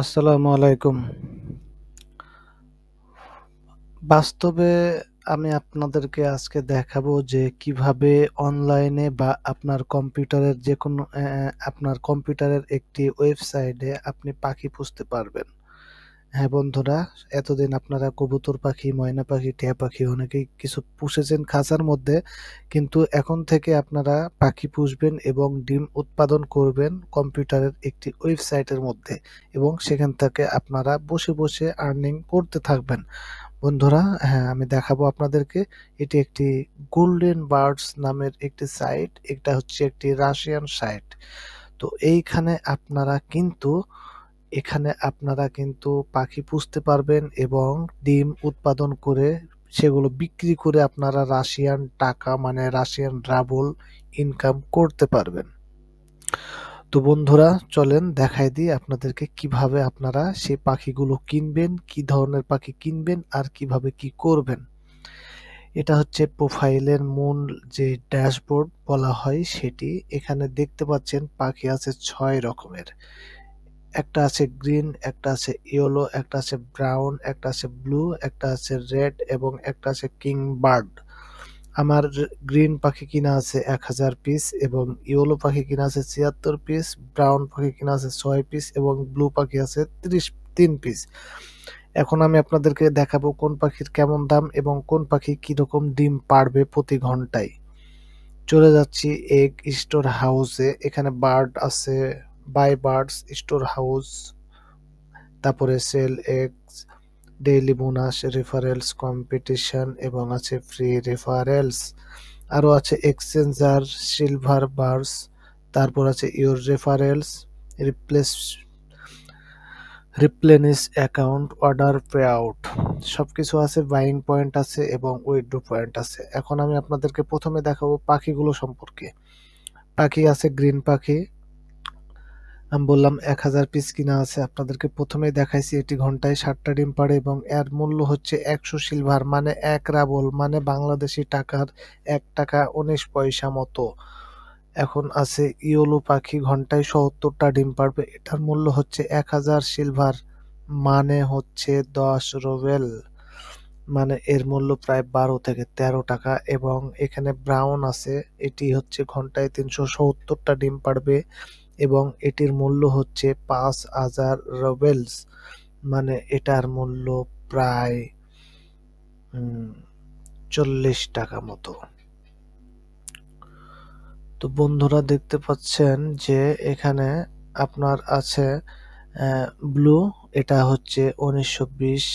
আসসালামু আলাইকুম বাস্তবে আমি আপনাদেরকে আজকে দেখাবো যে কিভাবে অনলাইনে বা আপনার কম্পিউটারের যে কোনো আপনার কম্পিউটারের একটি ওয়েবসাইটে আপনি পাখি পুষতে পারবেন হ্যাঁ বন্ধুরা এতদিন আপনারা কবুতর পাখি ময়না পাখি টিয়া পাখি অনেকেই কিছু পুষেছেন খাঁচার মধ্যে কিন্তু এখন থেকে আপনারা পাখি পুষবেন এবং ডিম উৎপাদন করবেন কম্পিউটারের একটি ওয়েবসাইটের মধ্যে এবং সেখান থেকে আপনারা বসে বসে আর্নিং করতে থাকবেন বন্ধুরা হ্যাঁ আমি দেখাবো আপনাদেরকে এটি একটি গোল্ডেন বার্ডস নামের একটি সাইট এটা হচ্ছে একটি রাশিয়ান সাইট তো এইখানে আপনারা কিন্তু এখানে আপনারা কিন্তু পাখি পুষতে পারবেন এবং ডিম উৎপাদন করে সেগুলো বিক্রি করে আপনারা রাশিয়ান টাকা মানে রাশিয়ান ড্রাবল ইনকাম করতে পারবেন তো বন্ধুরা চলেন দেখাই দিই আপনাদেরকে কিভাবে আপনারা সেই পাখিগুলো কিনবেন কি ধরনের পাখি কিনবেন আর কিভাবে কি করবেন এটা হচ্ছে প্রোফাইলের মূল যে ড্যাশবোর্ড বলা হয় সেটি এখানে দেখতে পাচ্ছেন পাখি আছে ছয় রকমের একটা আছে গ্রিন একটা আছে ইয়েলো একটা আছে ব্রাউন একটা আছে ব্লু একটা আছে রেড এবং একটা আছে কিং বার্ড আমার গ্রিন পাখি কিনা আছে এক হাজার পিস এবং ইয়েলো পাখি কিনা আছে ছিয়াত্তর পিস ব্রাউন পাখি কিনা আছে ছয় পিস এবং ব্লু পাখি আছে ত্রিশ তিন পিস এখন আমি আপনাদেরকে দেখাবো কোন পাখির কেমন দাম এবং কোন পাখি কীরকম ডিম পারবে প্রতি ঘন্টায় চলে যাচ্ছি এগ স্টোর হাউসে এখানে বার্ড আছে বাই বার্ডস স্টোর হাউস তারপরে sell X daily bonus referrals competition এবং আছে ফ্রি রেফারেলস আরও আছে এক্সচেঞ্জার সিলভার বার্স তারপর আছে your referrals replace replenish account order pay out সব কিছু আছে বাইং পয়েন্ট আছে এবং উইডো পয়েন্ট আছে এখন আমি আপনাদেরকে প্রথমে দেখাবো পাখিগুলো সম্পর্কে পাখি আছে গ্রিন পাখি আমি বললাম এক হাজার পিস কিনা আছে আপনাদেরকে প্রথমেই দেখাইছি এটি ঘন্টায় ষাটটা ডিম পাড়ে এবং এর মূল্য হচ্ছে একশো সিলভার মানে এক রাবল মানে বাংলাদেশি টাকার এক টাকা উনিশ পয়সা মতো এখন আছে ইয়োলো পাখি ঘন্টায় সত্তরটা ডিম পারবে এটার মূল্য হচ্ছে এক হাজার সিলভার মানে হচ্ছে দশ রোবেল মানে এর মূল্য প্রায় বারো থেকে ১৩ টাকা এবং এখানে ব্রাউন আছে এটি হচ্ছে ঘন্টায় তিনশো সত্তরটা ডিম পারবে এবং এটির মূল্য হচ্ছে পাঁচ হাজার রবেলস মানে এটার মূল্য প্রায় চল্লিশ টাকা মতো তো বন্ধুরা দেখতে পাচ্ছেন যে এখানে আপনার আছে ব্লু এটা হচ্ছে উনিশশো বিশ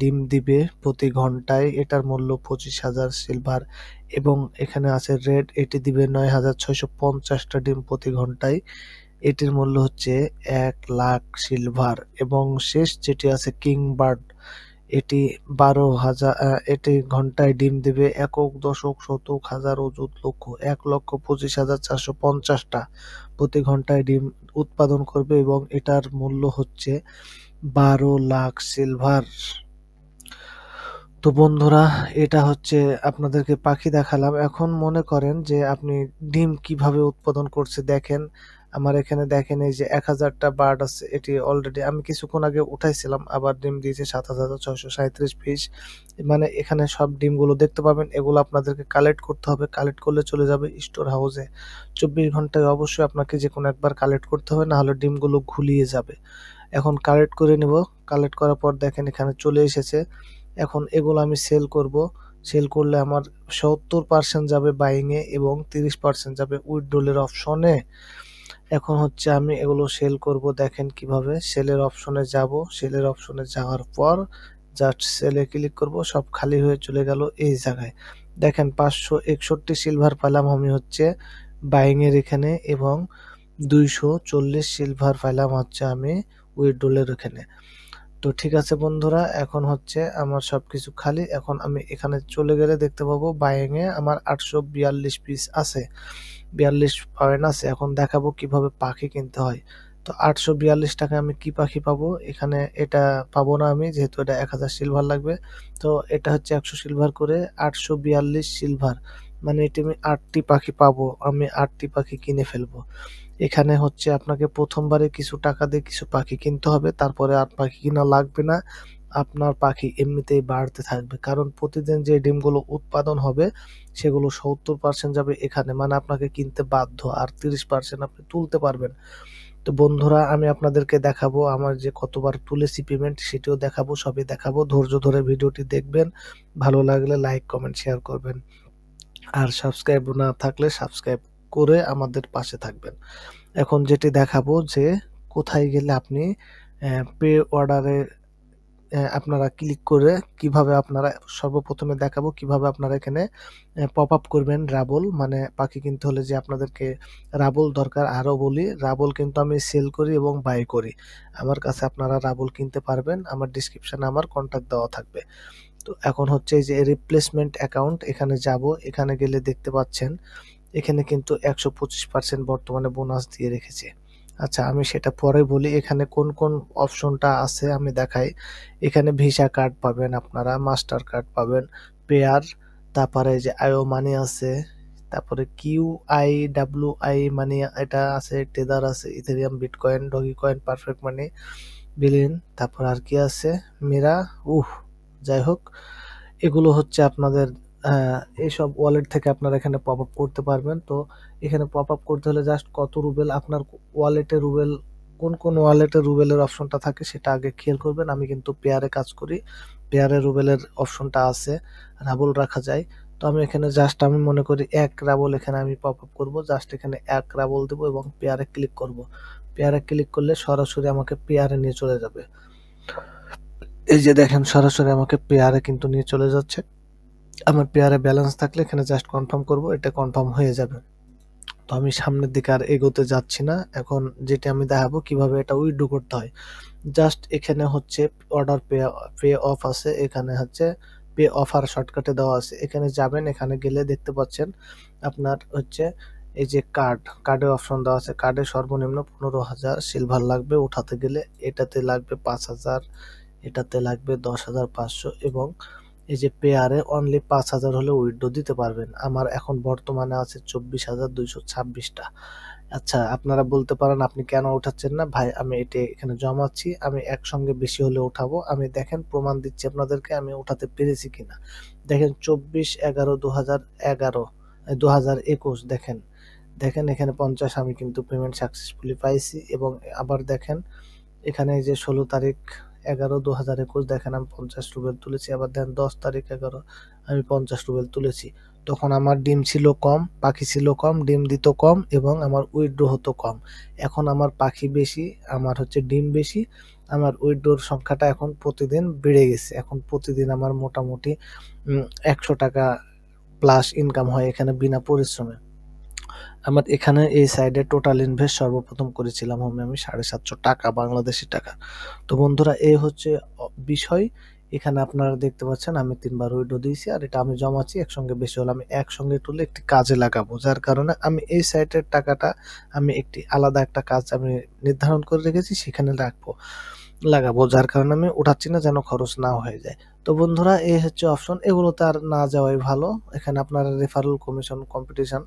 ডিম দিবে প্রতি ঘন্টায় এটার মূল্য পঁচিশ হাজার সিলভার এবং এখানে আছে রেড এটি দিবে নয় হাজার ছয়শো পঞ্চাশটা ডিম প্রতি ঘন্টায় এটির মূল্য হচ্ছে এক লাখ সিলভার এবং শেষ যেটি আছে কিং বার্ড এটি বারো হাজার এটি ঘন্টায় ডিম দেবে একক দশক শতক হাজার অযুত লক্ষ এক লক্ষ পঁচিশ হাজার চারশো পঞ্চাশটা প্রতি ঘন্টায় ডিম উৎপাদন করবে এবং এটার মূল্য হচ্ছে বারো লাখ সিলভার তো বন্ধুরা এটা হচ্ছে আপনাদেরকে পাখি দেখালাম এখন মনে করেন যে আপনি ডিম কিভাবে উৎপাদন করছে দেখেন আমার এখানে দেখেন এই যে এক হাজারটা বার্ড আছে এটি অলরেডি আমি কিছুক্ষণ আগে উঠাইছিলাম আবার ডিম দিয়েছে সাত হাজার ছয়শো সাঁত্রিশ পিস মানে এখানে সব ডিমগুলো দেখতে পাবেন এগুলো আপনাদেরকে কালেক্ট করতে হবে কালেক্ট করলে চলে যাবে স্টোর হাউসে চব্বিশ ঘন্টায় অবশ্যই আপনাকে যে কোনো একবার কালেক্ট করতে হবে নাহলে ডিমগুলো ঘুলিয়ে যাবে এখন কালেক্ট করে নেব কালেক্ট করার পর দেখেন এখানে চলে এসেছে এখন এগুলো আমি সেল করব সেল করলে আমার সত্তর পার্সেন্ট যাবে বাইংয়ে এবং তিরিশ পার্সেন্ট যাবে উইথড্রলের অপশনে এখন হচ্ছে আমি এগুলো সেল করব দেখেন কিভাবে সেলের অপশনে যাব সেলের অপশনে যাওয়ার পর জাস্ট সেলে ক্লিক করব সব খালি হয়ে চলে গেল এই জায়গায় দেখেন পাঁচশো একষট্টি সিলভার পাইলাম আমি হচ্ছে বাইংয়ের এখানে এবং দুইশো চল্লিশ সিলভার পাইলাম হচ্ছে আমি উইথড্রলের এখানে তো ঠিক আছে বন্ধুরা এখন হচ্ছে আমার সব কিছু খালি এখন আমি এখানে চলে গেলে দেখতে পাবো বাইংয়ে আমার আটশো বিয়াল্লিশ পিস আছে বিয়াল্লিশ পয়েন্ট আছে এখন দেখাবো কিভাবে পাখি কিনতে হয় তো আটশো বিয়াল্লিশ টাকা আমি কি পাখি পাবো এখানে এটা পাবো না আমি যেহেতু এটা এক হাজার সিলভার লাগবে তো এটা হচ্ছে একশো সিলভার করে আটশো বিয়াল্লিশ সিলভার মানে এটি আমি আটটি পাখি পাবো আমি আটটি পাখি কিনে ফেলবো এখানে হচ্ছে আপনাকে প্রথমবারে কিছু টাকা দিয়ে কিছু পাখি কিনতে হবে তারপরে আর পাখি কিনা লাগবে না আপনার পাখি এমনিতেই বাড়তে থাকবে কারণ প্রতিদিন যে ডিমগুলো উৎপাদন হবে সেগুলো সত্তর পার্সেন্ট যাবে এখানে মানে আপনাকে কিনতে বাধ্য আর তিরিশ পার্সেন্ট আপনি তুলতে পারবেন তো বন্ধুরা আমি আপনাদেরকে দেখাবো আমার যে কতবার তুলেছি পেমেন্ট সেটিও দেখাবো সবই দেখাবো ধৈর্য ধরে ভিডিওটি দেখবেন ভালো লাগলে লাইক কমেন্ট শেয়ার করবেন আর সাবস্ক্রাইব না থাকলে সাবস্ক্রাইব করে আমাদের পাশে থাকবেন এখন যেটি দেখাবো যে কোথায় গেলে আপনি পে অর্ডারে আপনারা ক্লিক করে কিভাবে আপনারা সর্বপ্রথমে দেখাবো কিভাবে আপনারা এখানে পপ আপ করবেন রাবল মানে পাখি কিনতে হলে যে আপনাদেরকে রাবল দরকার আরও বলি রাবল কিন্তু আমি সেল করি এবং বাই করি আমার কাছে আপনারা রাবল কিনতে পারবেন আমার ডিসক্রিপশানে আমার কন্ট্যাক্ট দেওয়া থাকবে তো এখন হচ্ছে যে রিপ্লেসমেন্ট অ্যাকাউন্ট এখানে যাব এখানে গেলে দেখতে পাচ্ছেন এখানে কিন্তু একশো পঁচিশ পার্সেন্ট বর্তমানে বোনাস দিয়ে রেখেছে আচ্ছা আমি সেটা পরে বলি এখানে কোন কোন অপশনটা আছে আমি দেখাই এখানে ভিসা কার্ড পাবেন আপনারা মাস্টার কার্ড পাবেন পেয়ার তারপরে যে আইও মানি আছে তারপরে Q I W I money এটা আছে টেদার আছে Ethereum Bitcoin Doge coin perfect money বিলিন তারপর আর কি আছে মেরা উহ যাই হোক এগুলো হচ্ছে আপনাদের এইসব ওয়ালেট থেকে আপনারা এখানে পপ আপ করতে পারবেন তো এখানে পপ আপ করতে হলে জাস্ট কত রুবেল আপনার ওয়ালেটে রুবেল কোন কোন ওয়ালেটে রুবেলের অপশনটা থাকে সেটা আগে খেয়াল করবেন আমি কিন্তু পেয়ারে কাজ করি পেয়ারে রুবেলের অপশনটা আছে রাবল রাখা যায় তো আমি এখানে জাস্ট আমি মনে করি এক রাবল এখানে আমি পপ আপ করবো জাস্ট এখানে এক রাবল দেবো এবং পেয়ারে ক্লিক করব পেয়ারে ক্লিক করলে সরাসরি আমাকে পেয়ারে নিয়ে চলে যাবে এই যে দেখেন সরাসরি আমাকে পেয়ারে কিন্তু নিয়ে চলে যাচ্ছে আমার পেয়ারে ব্যালেন্স থাকলে এখানে জাস্ট কনফার্ম করব এটা কনফার্ম হয়ে যাবে তো আমি সামনের দিকে আর এগোতে যাচ্ছি না এখন যেটা আমি দেখাবো কিভাবে এটা উইড্রো করতে হয় জাস্ট এখানে হচ্ছে অর্ডার পে পে অফ আছে এখানে হচ্ছে পে অফার শর্টকাটে দেওয়া আছে এখানে যাবেন এখানে গেলে দেখতে পাচ্ছেন আপনার হচ্ছে এই যে কার্ড কার্ডে অপশন দেওয়া আছে কার্ডে সর্বনিম্ন পনেরো হাজার সিলভার লাগবে ওঠাতে গেলে এটাতে লাগবে পাঁচ হাজার এটাতে লাগবে দশ হাজার পাঁচশো এবং এই যে পেয়ারে অনলি পাঁচ হাজার হলে উইড্রো দিতে পারবেন আমার এখন বর্তমানে আছে চব্বিশ হাজার দুইশো ছাব্বিশটা আচ্ছা আপনারা বলতে পারেন আপনি কেন উঠাচ্ছেন না ভাই আমি এটি এখানে জমাচ্ছি আমি একসঙ্গে বেশি হলে উঠাবো আমি দেখেন প্রমাণ দিচ্ছি আপনাদেরকে আমি উঠাতে পেরেছি কিনা দেখেন চব্বিশ এগারো দু হাজার এগারো দু হাজার একুশ দেখেন দেখেন এখানে পঞ্চাশ আমি কিন্তু পেমেন্ট সাকসেসফুলি পাইছি এবং আবার দেখেন এখানে যে ষোলো তারিখ এগারো দু হাজার একুশ দেখেন আমি পঞ্চাশ রুবেল তুলেছি আবার দেন দশ তারিখ এগারো আমি পঞ্চাশ রুবেল তুলেছি তখন আমার ডিম ছিল কম পাখি ছিল কম ডিম দিত কম এবং আমার উইড্রো হতো কম এখন আমার পাখি বেশি আমার হচ্ছে ডিম বেশি আমার উইড্রোর সংখ্যাটা এখন প্রতিদিন বেড়ে গেছে এখন প্রতিদিন আমার মোটামুটি একশো টাকা প্লাস ইনকাম হয় এখানে বিনা পরিশ্রমে আমার এখানে এই সাইডে টোটাল ইনভেস্ট সর্বপ্রথম করেছিলাম হোমে আমি সাড়ে সাতশো টাকা বাংলাদেশি টাকা তো বন্ধুরা এই হচ্ছে বিষয় এখানে আপনারা দেখতে পাচ্ছেন আমি তিনবার উইডো দিয়েছি আর এটা আমি জমাচ্ছি একসঙ্গে বেশি হলে আমি একসঙ্গে তুলে একটি কাজে লাগাবো যার কারণে আমি এই সাইটের টাকাটা আমি একটি আলাদা একটা কাজ আমি নির্ধারণ করে রেখেছি সেখানে রাখবো লাগাবো যার কারণে আমি উঠাচ্ছি না যেন খরচ না হয়ে যায় তো বন্ধুরা এই হচ্ছে অপশন এগুলো তার না যাওয়াই ভালো এখানে আপনারা রেফারেল কমিশন কম্পিটিশন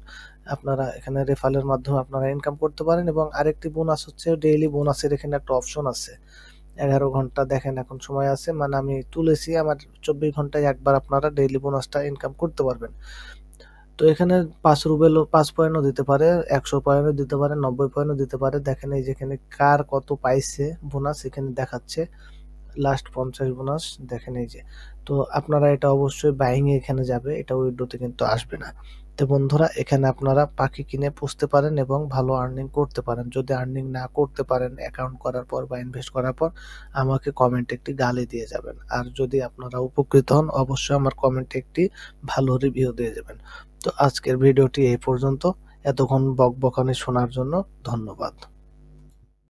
আপনারা এখানে রেফারেলের মাধ্যমে আপনারা ইনকাম করতে পারেন এবং আরেকটি বোনাস হচ্ছে ডেইলি বোনাসের এখানে একটা অপশন আছে এগারো ঘন্টা দেখেন এখন সময় আছে মানে আমি তুলেছি আমার চব্বিশ ঘন্টায় একবার আপনারা ডেইলি বোনাসটা ইনকাম করতে পারবেন তো এখানে পাঁচ রুবেলও পাঁচ পয়েন্টও দিতে পারে একশো পয়েন্টও দিতে পারে নব্বই পয়েন্টও দিতে পারে দেখেন এই যেখানে কার কত পাইছে বোনাস এখানে দেখাচ্ছে লাস্ট পঞ্চাশ বোনাস দেখেন এই যে তো আপনারা এটা অবশ্যই বাইং এখানে যাবে এটা উইডোতে কিন্তু আসবে না তো বন্ধুরা এখানে আপনারা পাখি কিনে পুষতে পারেন এবং ভালো আর্নিং করতে পারেন যদি আর্নিং না করতে পারেন অ্যাকাউন্ট করার পর বা ইনভেস্ট করার পর আমাকে কমেন্ট একটি গালি দিয়ে যাবেন আর যদি আপনারা উপকৃত হন অবশ্যই আমার কমেন্টে একটি ভালো রিভিউ দিয়ে যাবেন তো আজকের ভিডিওটি এই পর্যন্ত এতক্ষণ বকবকানি শোনার জন্য ধন্যবাদ